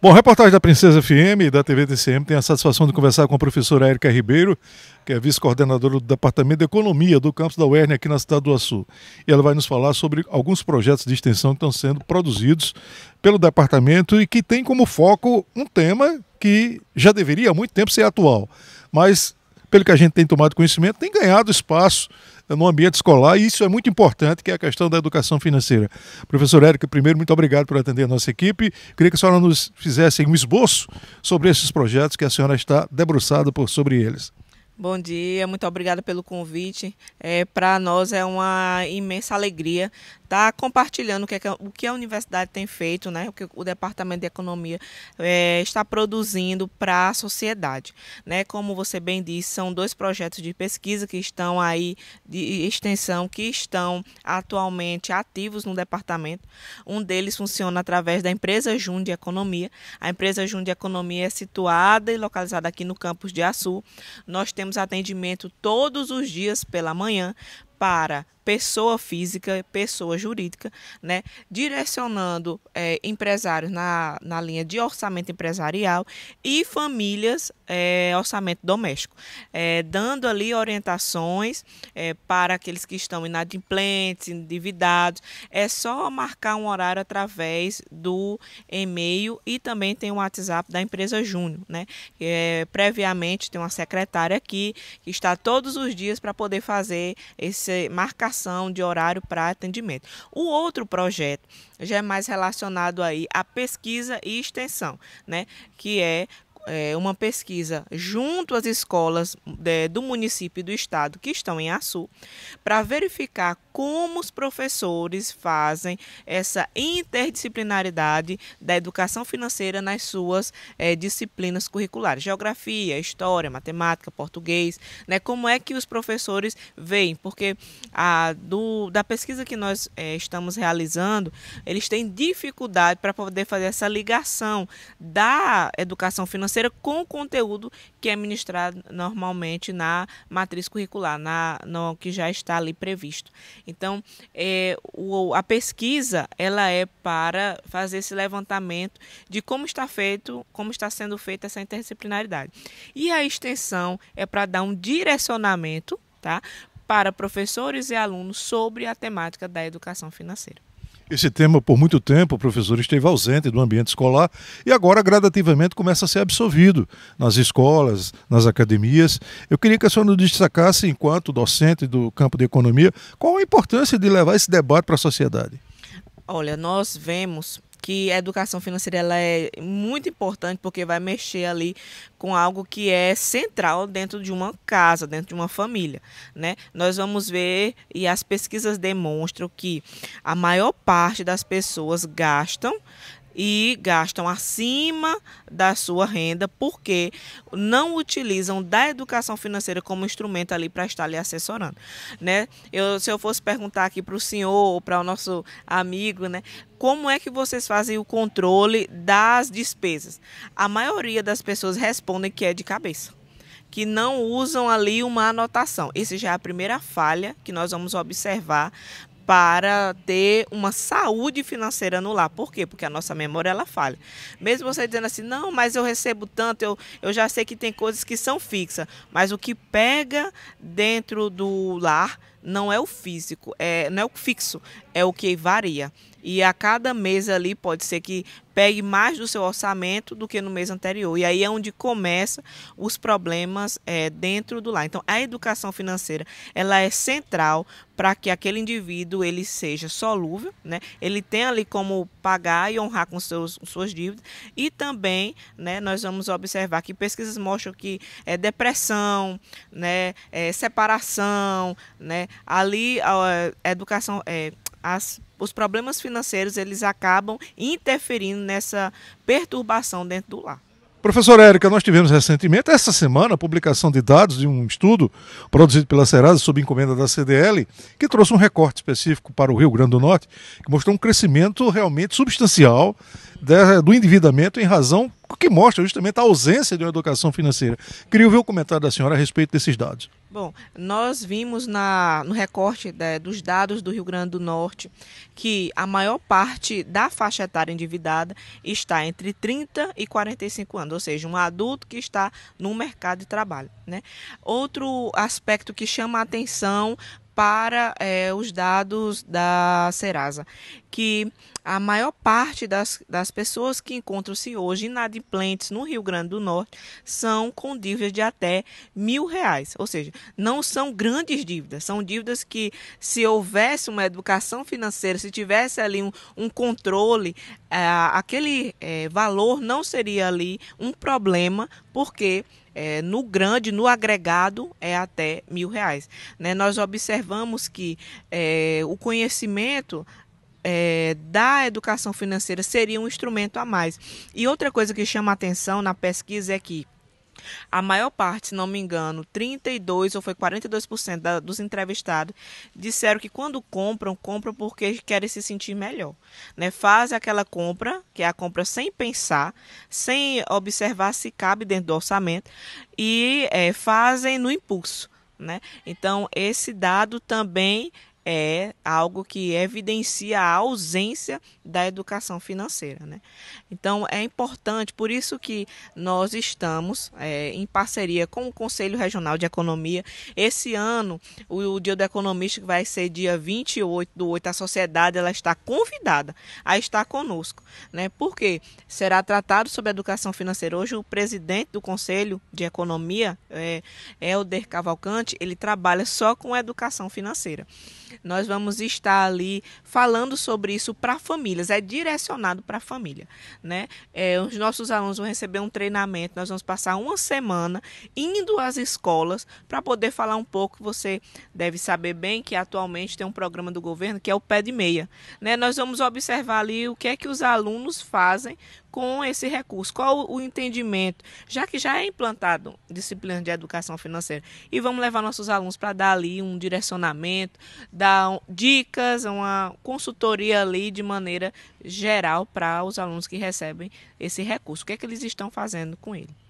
Bom, reportagem da Princesa FM e da TV TCM tem a satisfação de conversar com a professora Érica Ribeiro, que é vice-coordenadora do Departamento de Economia do campus da UERN aqui na cidade do Açu. E ela vai nos falar sobre alguns projetos de extensão que estão sendo produzidos pelo departamento e que tem como foco um tema que já deveria há muito tempo ser atual, mas pelo que a gente tem tomado conhecimento, tem ganhado espaço é, no ambiente escolar, e isso é muito importante, que é a questão da educação financeira. Professor Érica, primeiro, muito obrigado por atender a nossa equipe. Queria que a senhora nos fizesse um esboço sobre esses projetos que a senhora está debruçada por, sobre eles. Bom dia, muito obrigada pelo convite. É, Para nós é uma imensa alegria está compartilhando o que, é, o que a universidade tem feito, né, o que o Departamento de Economia é, está produzindo para a sociedade. Né? Como você bem disse, são dois projetos de pesquisa que estão aí, de extensão, que estão atualmente ativos no departamento. Um deles funciona através da empresa Jun de Economia. A empresa Jun de Economia é situada e localizada aqui no campus de Açu. Nós temos atendimento todos os dias pela manhã para pessoa física, pessoa jurídica, né, direcionando é, empresários na, na linha de orçamento empresarial e famílias é, orçamento doméstico, é, dando ali orientações é, para aqueles que estão inadimplentes, endividados. É só marcar um horário através do e-mail e também tem o WhatsApp da empresa Júnior, né? É, previamente tem uma secretária aqui que está todos os dias para poder fazer esse marcação marcação de horário para atendimento. O outro projeto já é mais relacionado aí à pesquisa e extensão, né? Que é, é uma pesquisa junto às escolas é, do município e do estado que estão em Açu para verificar como os professores fazem essa interdisciplinaridade da educação financeira nas suas é, disciplinas curriculares, geografia, história, matemática, português, né? Como é que os professores veem? Porque a, do, da pesquisa que nós é, estamos realizando, eles têm dificuldade para poder fazer essa ligação da educação financeira com o conteúdo que é ministrado normalmente na matriz curricular, na, no que já está ali previsto. Então, é, o, a pesquisa ela é para fazer esse levantamento de como está feito, como está sendo feita essa interdisciplinaridade. E a extensão é para dar um direcionamento, tá? Para professores e alunos sobre a temática da educação financeira. Esse tema, por muito tempo, o professor esteve ausente do ambiente escolar e agora gradativamente começa a ser absorvido nas escolas, nas academias. Eu queria que a senhora nos destacasse, enquanto docente do campo de economia, qual a importância de levar esse debate para a sociedade. Olha, nós vemos que a educação financeira ela é muito importante porque vai mexer ali com algo que é central dentro de uma casa, dentro de uma família, né? Nós vamos ver e as pesquisas demonstram que a maior parte das pessoas gastam e gastam acima da sua renda porque não utilizam da educação financeira como instrumento ali para estar lhe assessorando, né? Eu, se eu fosse perguntar aqui para o senhor ou para o nosso amigo, né? Como é que vocês fazem o controle das despesas? A maioria das pessoas respondem que é de cabeça que não usam ali uma anotação. Essa já é a primeira falha que nós vamos observar para ter uma saúde financeira no lar. Por quê? Porque a nossa memória ela falha. Mesmo você dizendo assim, não, mas eu recebo tanto, eu, eu já sei que tem coisas que são fixas, mas o que pega dentro do lar não é o físico, é, não é o fixo, é o que varia. E a cada mês ali pode ser que pegue mais do seu orçamento do que no mês anterior. E aí é onde começa os problemas é, dentro do lar. Então, a educação financeira ela é central para que aquele indivíduo ele seja solúvel, né? Ele tem ali como pagar e honrar com seus, suas dívidas. E também, né, nós vamos observar que pesquisas mostram que é, depressão, né, é, separação, né, ali a, a é, educação, é, as os problemas financeiros eles acabam interferindo nessa perturbação dentro do lar. Professor Érica, nós tivemos recentemente, essa semana, a publicação de dados de um estudo produzido pela Serasa sob encomenda da CDL, que trouxe um recorte específico para o Rio Grande do Norte, que mostrou um crescimento realmente substancial do endividamento em razão que mostra justamente a ausência de uma educação financeira. Queria ouvir o comentário da senhora a respeito desses dados. Bom, nós vimos na, no recorte né, dos dados do Rio Grande do Norte que a maior parte da faixa etária endividada está entre 30 e 45 anos, ou seja, um adulto que está no mercado de trabalho. Né? Outro aspecto que chama a atenção para é, os dados da Serasa, que a maior parte das, das pessoas que encontram-se hoje inadimplentes no Rio Grande do Norte são com dívidas de até mil reais. Ou seja, não são grandes dívidas, são dívidas que, se houvesse uma educação financeira, se tivesse ali um, um controle, é, aquele é, valor não seria ali um problema porque é, no grande, no agregado, é até mil reais. Né? Nós observamos que é, o conhecimento é, da educação financeira seria um instrumento a mais. E outra coisa que chama atenção na pesquisa é que a maior parte, se não me engano, 32 ou foi 42% da, dos entrevistados disseram que quando compram, compram porque querem se sentir melhor, né? Faz aquela compra, que é a compra sem pensar, sem observar se cabe dentro do orçamento e é, fazem no impulso. Né? Então, esse dado também é algo que evidencia a ausência da educação financeira. Né? Então, é importante, por isso que nós estamos é, em parceria com o Conselho Regional de Economia. Esse ano, o, o Dia do Economista, que vai ser dia 28 do 8, a sociedade ela está convidada a estar conosco. Né? Porque será tratado sobre educação financeira. Hoje, o presidente do Conselho de Economia, é, Helder Cavalcante, ele trabalha só com educação financeira. Nós vamos estar ali falando sobre isso para famílias, é direcionado para a família, né? É, os nossos alunos vão receber um treinamento, nós vamos passar uma semana indo às escolas para poder falar um pouco. Você deve saber bem que atualmente tem um programa do governo que é o pé de meia, né? Nós vamos observar ali o que é que os alunos fazem com esse recurso? Qual o entendimento? Já que já é implantado disciplina de educação financeira e vamos levar nossos alunos para dar ali um direcionamento, dar dicas, uma consultoria ali de maneira geral para os alunos que recebem esse recurso. O que é que eles estão fazendo com ele?